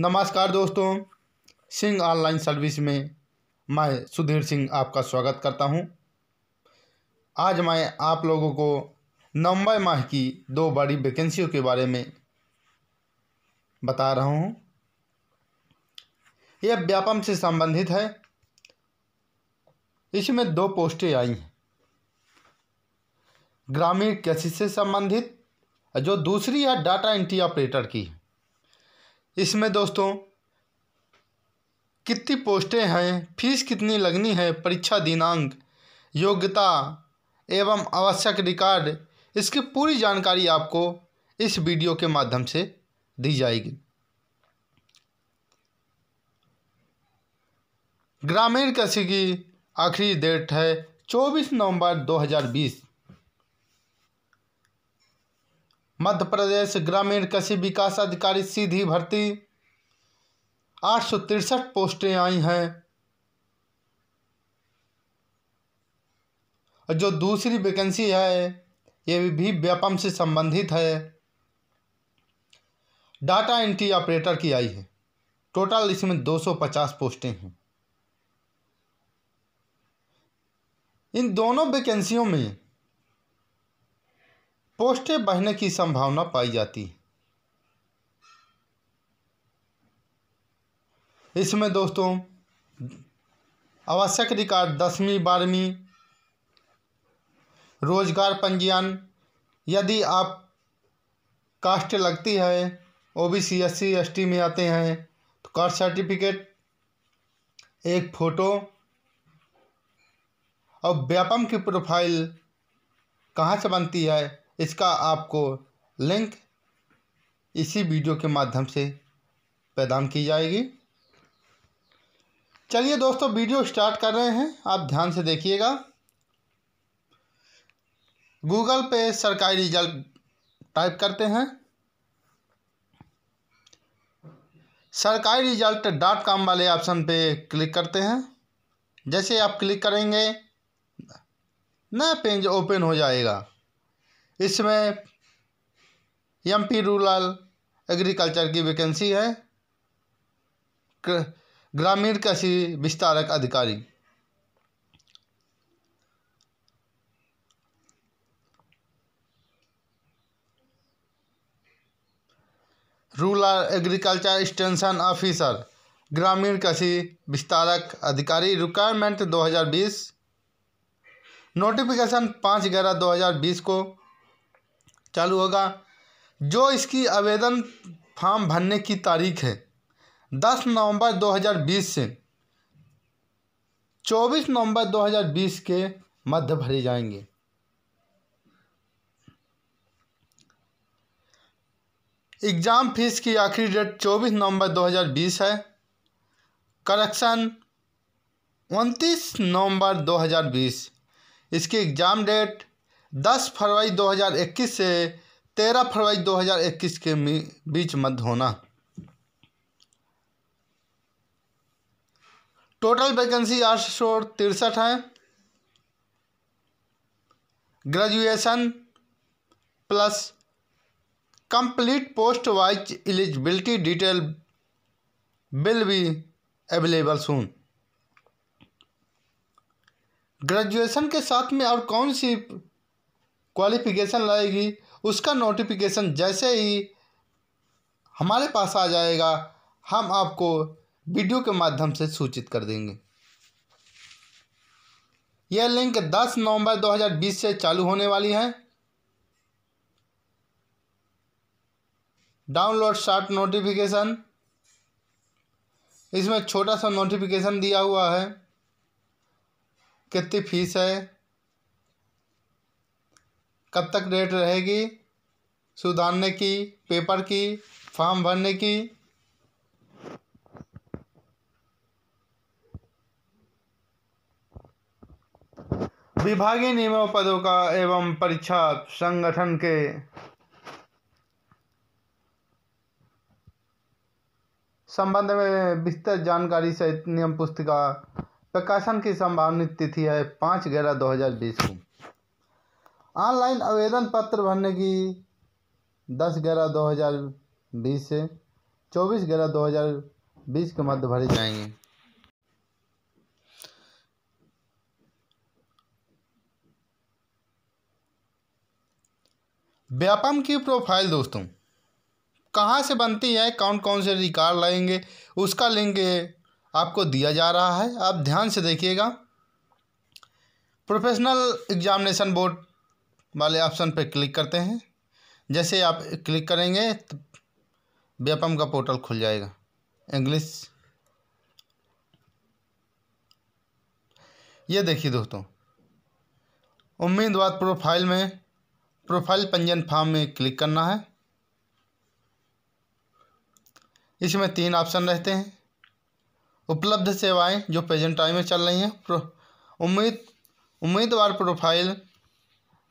नमस्कार दोस्तों Singh online service में मैं सुधीर सिंह आपका स्वागत करता हूं। आज मैं आप लोगों को नवंबर माह की दो बड़ी वैकेंसियों के बारे में बता रहा हूं। यह व्यापम से संबंधित है इसमें दो पोस्टें आई हैं ग्रामीण कृषि से संबंधित जो दूसरी है डाटा एंट्री ऑपरेटर की है इसमें दोस्तों कितनी पोस्टें हैं फीस कितनी लगनी है परीक्षा दिनांक योग्यता एवं आवश्यक रिकॉर्ड इसकी पूरी जानकारी आपको इस वीडियो के माध्यम से दी जाएगी ग्रामीण कृषि की आखिरी डेट है 24 नवंबर 2020 मध्य प्रदेश ग्रामीण कृषि विकास अधिकारी सीधी भर्ती आठ सौ तिरसठ पोस्टें आई हैं जो दूसरी वैकेंसी है ये भी व्यापम से संबंधित है डाटा एंट्री ऑपरेटर की आई है टोटल इसमें 250 पोस्टें हैं इन दोनों वैकेंसियों में पोस्टें बहने की संभावना पाई जाती है इसमें दोस्तों आवश्यक रिकॉर्ड दसवीं बारहवीं रोजगार पंजीयन यदि आप कास्ट लगती है O B C S C S T में आते हैं तो कास्ट सर्टिफिकेट एक फ़ोटो और व्यापम की प्रोफाइल कहाँ से बनती है इसका आपको लिंक इसी वीडियो के माध्यम से प्रदान की जाएगी चलिए दोस्तों वीडियो स्टार्ट कर रहे हैं आप ध्यान से देखिएगा गूगल पे सरकारी रिजल्ट टाइप करते हैं सरकारी रिजल्ट डॉट कॉम वाले ऑप्शन पे क्लिक करते हैं जैसे आप क्लिक करेंगे नया पेज ओपन हो जाएगा इसमें एम पी रूरल एग्रीकल्चर की वैकेंसी है ग्रामीण कृषि विस्तारक अधिकारी रूरल एग्रीकल्चर एक्सटेंशन ऑफिसर ग्रामीण कृषि विस्तारक अधिकारी रिक्वायरमेंट 2020 नोटिफिकेशन पाँच ग्यारह दो को चालू होगा जो इसकी आवेदन फॉर्म भरने की तारीख है दस नवंबर 2020 से 24 नवंबर 2020 के मध्य भरे जाएंगे एग्ज़ाम फीस की आखिरी डेट 24 नवंबर 2020 है करेक्शन 29 नवंबर 2020 इसकी एग्ज़ाम डेट दस फरवरी 2021 से तेरह फरवरी 2021 के बीच मत होना टोटल वैकेंसी आठ सौ तिरसठ हैं graduation plus complete post wise eligibility detail will be available soon graduation के साथ में और कौन सी क्वालिफिकेशन लाएगी उसका नोटिफिकेशन जैसे ही हमारे पास आ जाएगा हम आपको वीडियो के माध्यम से सूचित कर देंगे यह लिंक 10 नवंबर 2020 से चालू होने वाली है डाउनलोड शार्ट नोटिफिकेशन इसमें छोटा सा नोटिफिकेशन दिया हुआ है कितनी फीस है कब तक डेट रहेगी सुधारने की पेपर की फॉर्म भरने की विभागीय नियमों पदों का एवं परीक्षा संगठन के संबंध में विस्तृत जानकारी सहित नियम पुस्तिका प्रकाशन की संभावित तिथि है पाँच ग्यारह दो हज़ार बीस को ऑनलाइन आवेदन पत्र भरने की दस ग्यारह दो हज़ार बीस से चौबीस ग्यारह दो हज़ार बीस के मध्य भरे जाएंगे व्यापम की प्रोफाइल दोस्तों कहाँ से बनती है कौन कौन से रिकॉर्ड लगेंगे उसका लिंक आपको दिया जा रहा है आप ध्यान से देखिएगा प्रोफेशनल एग्जामिनेशन बोर्ड वाले ऑप्शन पर क्लिक करते हैं जैसे आप क्लिक करेंगे तो व्यापम का पोर्टल खुल जाएगा इंग्लिश ये देखिए दोस्तों उम्मीदवार प्रोफाइल में प्रोफाइल पंजीयन फॉर्म में क्लिक करना है इसमें तीन ऑप्शन रहते हैं उपलब्ध सेवाएं जो प्रेजेंट टाइम में चल रही हैं उम्मीद उम्मीदवार प्रोफाइल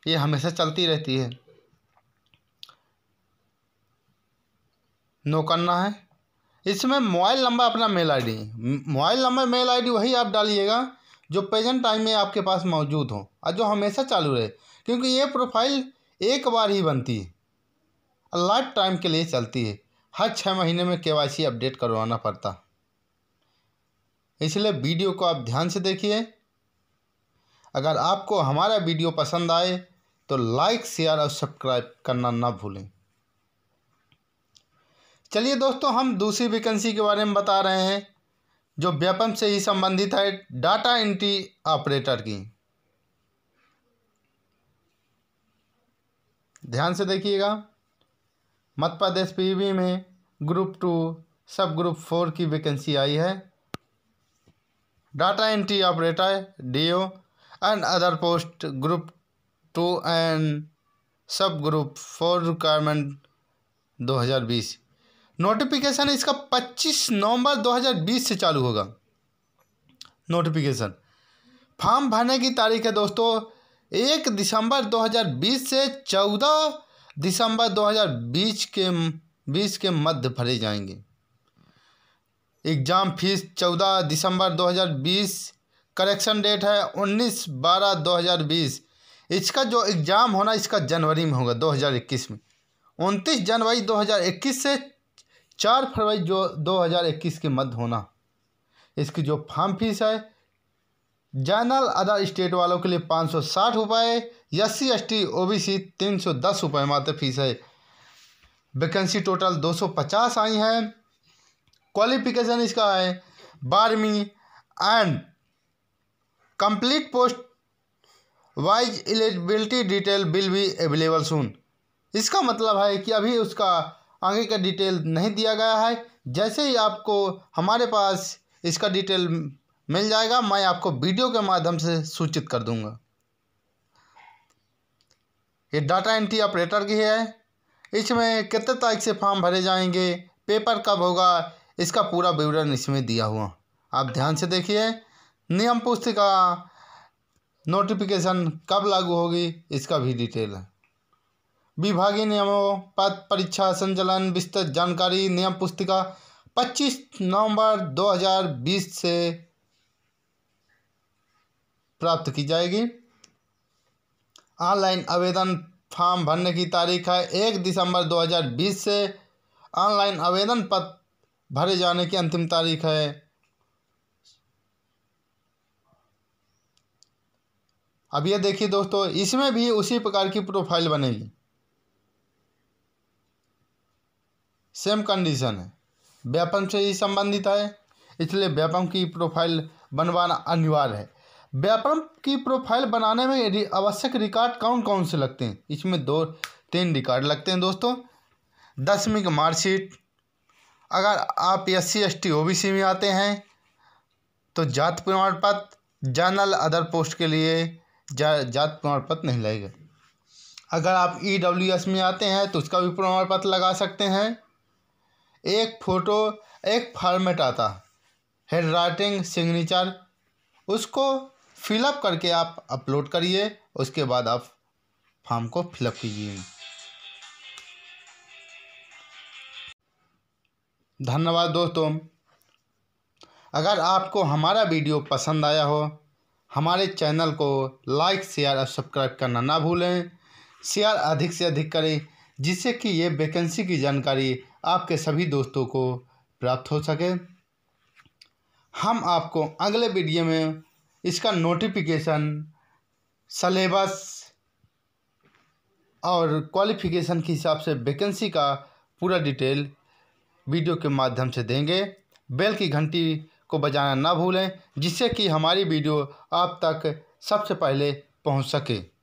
ये हमेशा चलती रहती है नो करना है इसमें मोबाइल नंबर अपना mail ID mobile number mail ID वही आप डालिएगा जो प्रेजेंट टाइम में आपके पास मौजूद हो और जो हमेशा चालू रहे क्योंकि ये प्रोफाइल एक बार ही बनती है लाइफ टाइम के लिए चलती है हर छः महीने में केवाईसी अपडेट करवाना पड़ता इसलिए वीडियो को आप ध्यान से देखिए अगर आपको हमारा वीडियो पसंद आए तो लाइक शेयर और सब्सक्राइब करना ना भूलें चलिए दोस्तों हम दूसरी वैकेंसी के बारे में बता रहे हैं जो व्यापम से ही संबंधित है डाटा एंट्री ऑपरेटर की ध्यान से देखिएगा मध्य प्रदेश पीवी में group two sub group four की वैकेंसी आई है data entry operator DO and other post group two and sub group four recruitment 2020 notification इसका 25 नवंबर 2020 से चालू होगा नोटिफिकेशन फॉर्म भरने की तारीख है दोस्तों एक दिसंबर 2020 से 14 दिसंबर 2020 के बीस के मध्य भरे जाएंगे एग्ज़ाम फीस 14 दिसंबर 2020 करेक्शन डेट है 19 बारह इसका जो एग्ज़ाम होना इसका जनवरी में होगा 2021 में उनतीस जनवरी 2021 से चार फरवरी जो 2021 के मध्य होना इसकी जो फार्म फीस है जनरल अदर स्टेट वालों के लिए पाँच सौ साठ रुपये S C S T O B C तीन सौ दस रुपये मात्र फीस है वैकेंसी टोटल दो सौ पचास आई हैं क्वालिफिकेशन इसका है बारहवीं and complete post wise eligibility detail will be available soon इसका मतलब है कि अभी उसका आगे का डिटेल नहीं दिया गया है जैसे ही आपको हमारे पास इसका डिटेल मिल जाएगा मैं आपको वीडियो के माध्यम से सूचित कर दूंगा ये डाटा एंट्री ऑपरेटर की है इसमें कितने तारीख से फॉर्म भरे जाएंगे पेपर कब होगा इसका पूरा विवरण इसमें दिया हुआ आप ध्यान से देखिए नियम पुस्तिका नोटिफिकेशन कब लागू होगी इसका भी डिटेल है विभागीय नियमों पद परीक्षा संचालन विस्तृत जानकारी नियम पुस्तिका 25 नवंबर 2020 से प्राप्त की जाएगी ऑनलाइन आवेदन फॉर्म भरने की तारीख है एक दिसंबर 2020 से ऑनलाइन आवेदन पत्र भरे जाने की अंतिम तारीख है अब ये देखिए दोस्तों इसमें भी उसी प्रकार की प्रोफाइल बनेगी सेम कंडीशन है व्यापम से ही संबंधित है इसलिए व्यापम की प्रोफाइल बनवाना अनिवार्य है व्यापम की प्रोफाइल बनाने में आवश्यक रिकॉर्ड कौन कौन से लगते हैं इसमें दो तीन रिकॉर्ड लगते हैं दोस्तों दसवीं मार्कशीट अगर आप S C S T O B C में आते हैं तो जात प्रमाण पत्र जनरल अदर पोस्ट के लिए जा, जात प्रमाण पत्र नहीं लगेगा अगर आप ई डब्ल्यू एस में आते हैं तो उसका भी प्रमाण पत्र लगा सकते हैं एक फ़ोटो एक फॉर्मेट आता हैंड राइटिंग सिग्नेचर उसको फिलअप करके आप अपलोड करिए उसके बाद आप फॉर्म को फिलअप कीजिए धन्यवाद दोस्तों अगर आपको हमारा वीडियो पसंद आया हो हमारे चैनल को लाइक शेयर और सब्सक्राइब करना ना भूलें शेयर अधिक से अधिक करें जिससे कि ये वैकेंसी की जानकारी आपके सभी दोस्तों को प्राप्त हो सके हम आपको अगले वीडियो में इसका नोटिफिकेशन सलेबस और क्वालिफिकेशन के हिसाब से वैकेंसी का पूरा डिटेल वीडियो के माध्यम से देंगे बेल की घंटी को बजाना ना भूलें जिससे कि हमारी वीडियो आप तक सबसे पहले पहुँच सके